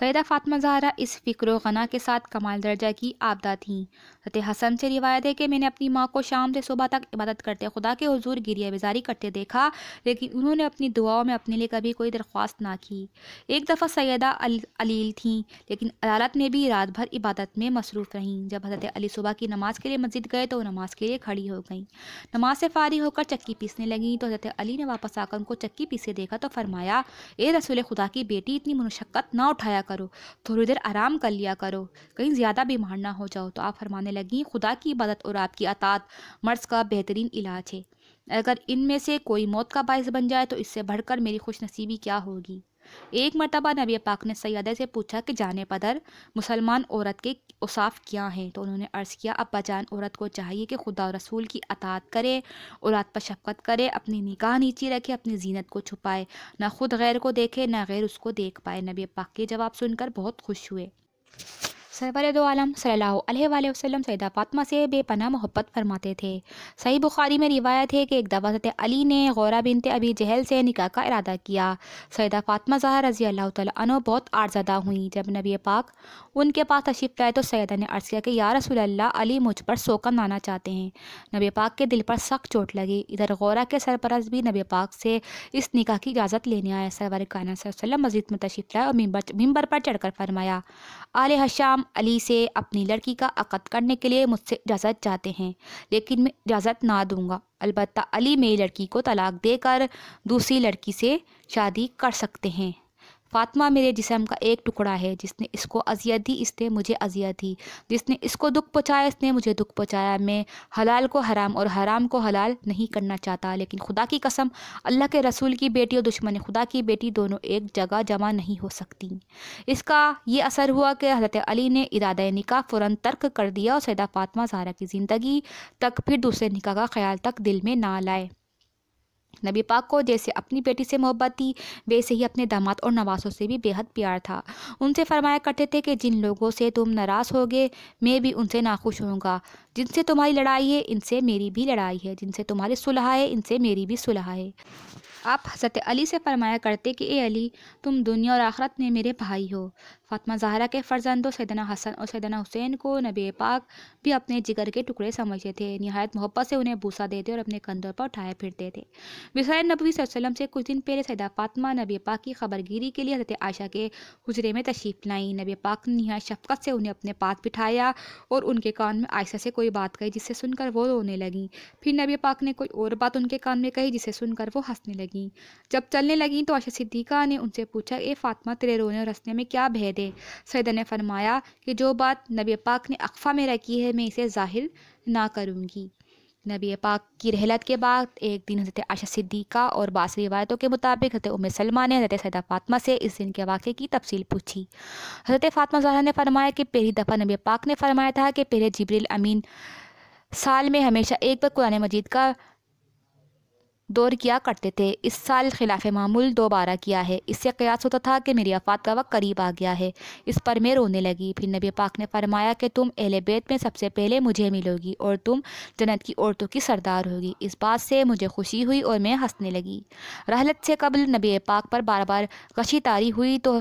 सैदा फातमा जहरा इस फ़िक्र गना के साथ कमाल दर्जा की आपदा थीं सत हसन से रिवायत है कि मैंने अपनी माँ को शाम से सुबह तक इबादत करते खुदा के हजूर गिरिया बेजारी करते देखा लेकिन उन्होंने अपनी दुआओं में अपने लिए कभी कोई दरख्वास्त ना की एक दफ़ा सैदा अल, अलील थीं लेकिन अदालत में भी रात भर इबादत में मसरूफ़ रहीं जब हजरत अली सुबह की नमाज के लिए मस्जिद गए तो नमाज के लिए खड़ी हो गई नमाज से फारी होकर चक्की पीसने लगीं तो हजरत अली ने वापस आकर उनको चक्की पीसे देखा तो फरमाया ए रसूल खुदा की बेटी इतनी मुशक्क़त ना उठाया करो थोड़ी देर आराम कर लिया करो कहीं ज़्यादा बीमार ना हो जाओ तो आप फरमाने लगी खुदा की इबादत और आपकी अतात मर्ज का बेहतरीन इलाज है अगर इनमें से कोई मौत का बायस बन जाए तो इससे बढ़कर मेरी खुशनसीबी क्या होगी एक मरतबा नबी पाक ने सैदा से पूछा कि जाने पदर मुसलमान औरत के उसाफ क्या हैं तो उन्होंने अर्ज़ किया अब्बा जान औरत को चाहिए कि खुदा रसूल की अतात करे औरत पर शफकत करे अपनी निगाह नीचे रखे अपनी जीनत को छुपाए ना खुद गैर को देखे ना गैर उसको देख पाए नबी पाक के जवाब सुनकर बहुत खुश हुए सरवर दो आलम सल्ला वसलम सैदा फातमा से बेपना मोहब्बत फरमाते थे सही बुखारी में रिवायत है कि एक दफ़ा सत अली ने गौरा बिनत अभी जहल से निकाह का इरादा किया सैदा फातमा ज़ाहर रजी अल्लाह तनो बहुत आरजदा हुई जब नबी पाक उनके पास तशीफ लाए तो सैदा ने अर्ज़ किया कि या रसोल्ला अली मुझ पर सोकम आना चाहते हैं नबी पाक के दिल पर सख्त चोट लगी इधर गौरा के सरपरस भी नबी पाक से इस निकाह की इजाज़त लेने आया सरवर कान वसलम मस्जिद में तशीफ लाए और मिम्बर पर चढ़कर फरमाया आल हशाम अली से अपनी लड़की का अकद करने के लिए मुझसे इजाज़त चाहते हैं लेकिन मैं इजाज़त ना दूंगा अलबत्ता अली मेरी लड़की को तलाक देकर दूसरी लड़की से शादी कर सकते हैं फातिमा मेरे जिसम का एक टुकड़ा है जिसने इसको अजियत दी इसने मुझे अजियत दी जिसने इसको दुख पहुँचाया इसने मुझे दुख पहुँचाया मैं हलाल को हराम और हराम को हलाल नहीं करना चाहता लेकिन खुदा की कसम अल्लाह के रसूल की बेटी और दुश्मन खुदा की बेटी दोनों एक जगह जमा नहीं हो सकती इसका ये असर हुआ कि हज़रत अली ने इरादा निका फ़ौर तर्क कर दिया और सैदा फातमा जहरा की ज़िंदगी तक फिर दूसरे निका का ख्याल तक दिल में ना लाए नबी पाक को जैसे अपनी बेटी से मोहब्बत थी वैसे ही अपने दामाद और नवासों से भी बेहद प्यार था उनसे फरमाया करते थे कि जिन लोगों से तुम नाराज़ होगे मैं भी उनसे नाखुश होऊंगा जिनसे तुम्हारी लड़ाई है इनसे मेरी भी लड़ाई है जिनसे तुम्हारी सुलह है इनसे मेरी भी सुलह है आप हज़रत अली से फरमाया करते कि ए अली तुम दुनिया और आखरत में मेरे भाई हो फातमा जहरा के फ़र्जंदों सैदना हसन और सैदना हुसैन को नबी पाक भी अपने जिगर के टुकड़े समझते थे नहायत मोहब्बत से उन्हें भूसा देते और अपने कंधों पर उठाए फिरते थे विसैन नबी वसल्लम से कुछ दिन पहले सैदा फातमा नबी पाक की खबरगिरी के लिए हजरत आयशा के हजरे में तशीफ लाई नबी पाक ने नहायत शफकत से उन्हें अपने पास बिठाया और उनके कान में आयशा से कोई बात कही जिसे सुनकर वो रोने लगी फिर नबी पाक ने कोई और बात उनके कान में कही जिसे सुनकर वो हंसने लगी जब चलने लगीं तो आशा सिद्दीका ने उनसे पूछा ए फातिमा तेरे रोने और हंसने में क्या भेद है सैदा ने फरमाया कि जो बात नबी पाक ने अकफ़ा में रखी है मैं इसे जाहिर ना करूँगी नबी पाक की रहलत के बाद एक दिन हजरत आशा सिद्दीका और बास रिवायतों के मुताबिक हजरत उम सलमा ने हजरत सैदा फातमा से इस दिन के वाक़े की तफसील पूछी हजरत फातमा जहरा ने फरमाया कि पहली दफ़ा नबी पाक ने फरमाया था कि पहले जबरील अमीन साल में हमेशा एक बार कुरान मजीद का दौर किया करते थे इस साल खिलाफ मामूल दोबारा किया है इससे कयास होता था कि मेरी आफात का वक्त करीब आ गया है इस पर मैं रोने लगी फिर नबी पाक ने फरमाया कि तुम अहल बैत में सबसे पहले मुझे मिलोगी और तुम जन्नत की औरतों की सरदार होगी इस बात से मुझे खुशी हुई और मैं हंसने लगी रहलत से कबल नबी पाक पर बार बार कशी तारी हुई तो